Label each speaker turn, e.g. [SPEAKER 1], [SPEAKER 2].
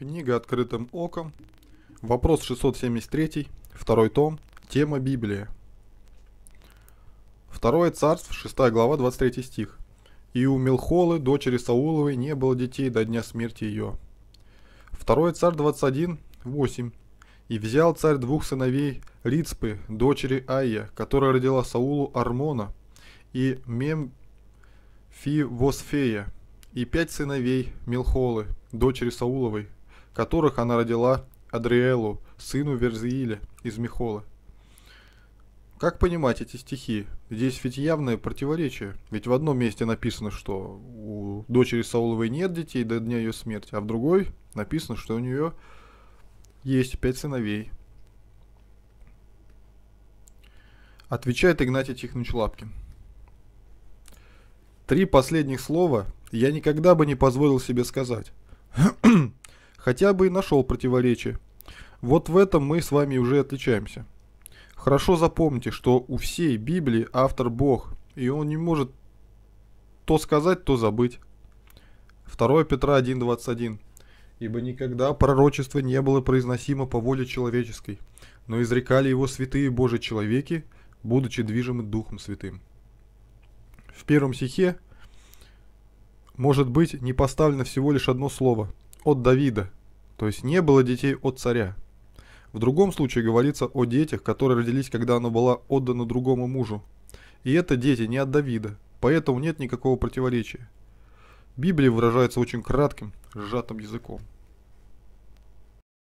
[SPEAKER 1] Книга «Открытым оком». Вопрос 673, второй том, тема Библия. Второе царство, 6 глава, 23 стих. «И у Милхолы, дочери Сауловой, не было детей до дня смерти ее». Второе царь 21, 8. «И взял царь двух сыновей Рицпы, дочери Аия, которая родила Саулу Армона, и Мемфивосфея, и пять сыновей Милхолы, дочери Сауловой, которых она родила Адриэлу, сыну Верзииля из Михола. Как понимать эти стихи? Здесь ведь явное противоречие. Ведь в одном месте написано, что у дочери Сауловой нет детей до дня ее смерти, а в другой написано, что у нее есть пять сыновей. Отвечает Игнатий Тихонович Лапкин. Три последних слова я никогда бы не позволил себе сказать хотя бы и нашел противоречие. Вот в этом мы с вами уже отличаемся. Хорошо запомните, что у всей Библии автор Бог, и он не может то сказать, то забыть. 2 Петра 1.21 «Ибо никогда пророчество не было произносимо по воле человеческой, но изрекали его святые Божьи человеки, будучи движимы Духом Святым». В первом стихе может быть не поставлено всего лишь одно слово – от Давида – то есть не было детей от царя. В другом случае говорится о детях, которые родились, когда она была отдана другому мужу. И это дети не от Давида, поэтому нет никакого противоречия. Библия выражается очень кратким, сжатым языком.